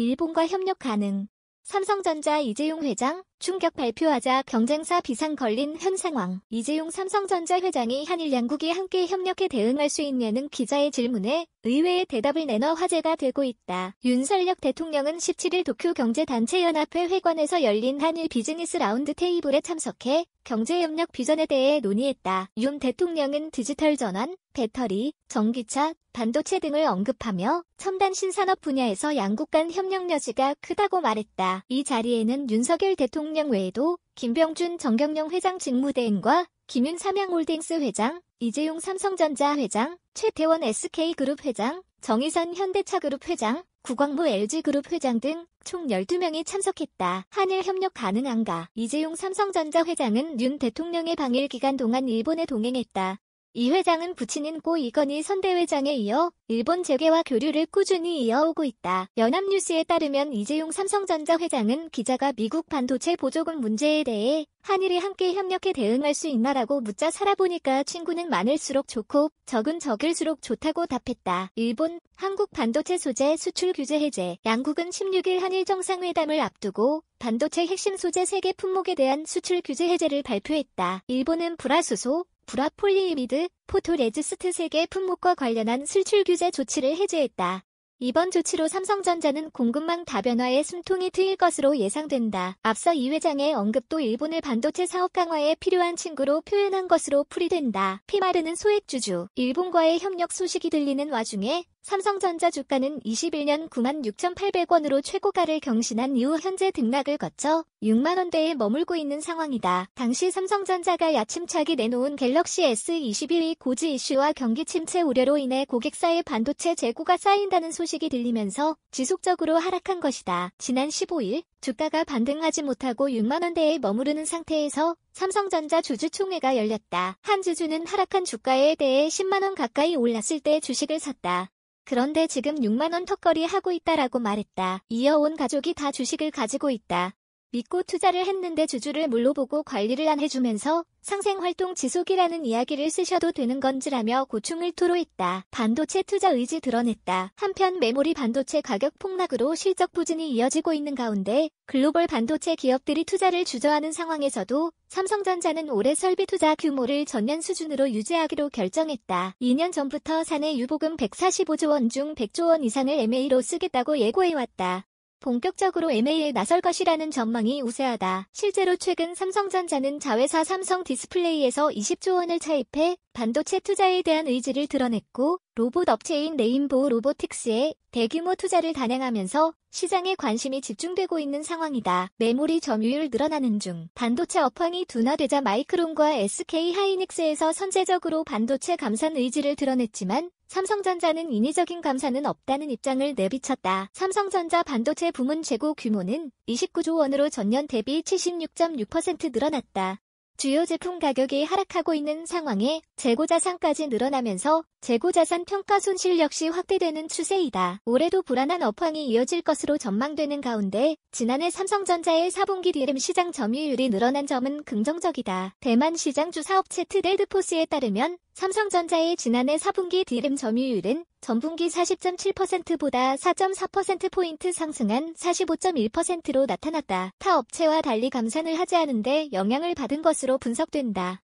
일본과 협력 가능. 삼성전자 이재용 회장 충격 발표하자 경쟁사 비상 걸린 현 상황. 이재용 삼성전자 회장이 한일 양국이 함께 협력해 대응할 수 있냐는 기자의 질문에 의외의 대답을 내놔 화제가 되고 있다. 윤설혁 대통령은 17일 도쿄 경제단체연합회 회관에서 열린 한일 비즈니스 라운드 테이블에 참석해 경제협력 비전에 대해 논의했다. 윤 대통령은 디지털 전환, 배터리, 전기차, 반도체 등을 언급하며 첨단 신산업 분야에서 양국 간 협력 여지가 크다고 말했다. 이 자리에는 윤석열 대통령 이동영 외에도 김병준 정경영 회장 직무대행과 김윤 삼양홀딩스 회장, 이재용 삼성전자 회장, 최태원 SK그룹 회장, 정의선 현대차그룹 회장, 구광무 LG그룹 회장 등 총 12명이 참석했다. 한일 협력 가능한가? 이재용 삼성전자 회장은 윤 대통령의 방일 기간 동안 일본에 동행했다. 이 회장은 부친인 고 이건희 선대회장에 이어 일본 재계와 교류를 꾸준히 이어오고 있다. 연합뉴스에 따르면 이재용 삼성전자 회장은 기자가 미국 반도체 보조금 문제에 대해 한일이 함께 협력해 대응할 수 있나라고 묻자 살아보니까 친구는 많을수록 좋고 적은 적을수록 좋다고 답했다. 일본, 한국 반도체 소재 수출 규제 해제 양국은 16일 한일 정상회담을 앞두고 반도체 핵심 소재 3개 품목에 대한 수출 규제 해제를 발표했다. 일본은 불화수소, 브라폴리이미드, 포토레지스트 3개 품목과 관련한 수출 규제 조치를 해제했다. 이번 조치로 삼성전자는 공급망 다변화에 숨통이 트일 것으로 예상된다. 앞서 이 회장의 언급도 일본을 반도체 사업 강화에 필요한 친구로 표현한 것으로 풀이된다. 피마르는 소액주주, 일본과의 협력 소식이 들리는 와중에 삼성전자 주가는 21년 9 6,800원으로 최고가를 경신한 이후 현재 등락을 거쳐 6만원대에 머물고 있는 상황이다. 당시 삼성전자가 야침차게 내놓은 갤럭시 S21이 고지 이슈와 경기 침체 우려로 인해 고객사의 반도체 재고가 쌓인다는 소식이 들리면서 지속적으로 하락한 것이다. 지난 15일 주가가 반등하지 못하고 6만원대에 머무르는 상태에서 삼성전자 주주총회가 열렸다. 한 주주는 하락한 주가에 대해 10만원 가까이 올랐을 때 주식을 샀다. 그런데 지금 6만원 턱걸이 하고 있다라고 말했다. 이어 온 가족이 다 주식을 가지고 있다. 믿고 투자를 했는데 주주를 물로 보고 관리를 안 해주면서 상생활동 지속이라는 이야기를 쓰셔도 되는 건지라며 고충을 토로했다. 반도체 투자 의지 드러냈다. 한편 메모리 반도체 가격 폭락으로 실적 부진이 이어지고 있는 가운데 글로벌 반도체 기업들이 투자를 주저하는 상황에서도 삼성전자는 올해 설비 투자 규모를 전년 수준으로 유지하기로 결정했다. 2년 전부터 사내 유보금 145조 원 중 100조 원 이상을 MA로 쓰겠다고 예고해왔다. 본격적으로 MA에 나설 것이라는 전망이 우세하다. 실제로 최근 삼성전자는 자회사 삼성 디스플레이에서 20조 원을 차입해 반도체 투자에 대한 의지를 드러냈고 로봇 업체인 레인보우 로보틱스에 대규모 투자를 단행하면서 시장에 관심이 집중되고 있는 상황이다. 메모리 점유율 늘어나는 중 반도체 업황이 둔화되자 마이크론과 SK 하이닉스에서 선제적으로 반도체 감산 의지를 드러냈지만 삼성전자는 인위적인 감산은 없다는 입장을 내비쳤다. 삼성전자 반도체 부문 재고 규모는 29조 원으로 전년 대비 76.6% 늘어났다. 주요 제품 가격이 하락하고 있는 상황에 재고자산까지 늘어나면서 재고자산 평가 손실 역시 확대되는 추세이다. 올해도 불안한 업황이 이어질 것으로 전망되는 가운데 지난해 삼성전자의 4분기 d r m 시장 점유율이 늘어난 점은 긍정적이다. 대만 시장 주사업체 트레드포스에 따르면 삼성전자의 지난해 4분기 d r m 점유율은 전분기 40.7%보다 4.4%포인트 상승한 45.1%로 나타났다. 타 업체와 달리 감산을 하지 않은데 영향을 받은 것으로 분석된다.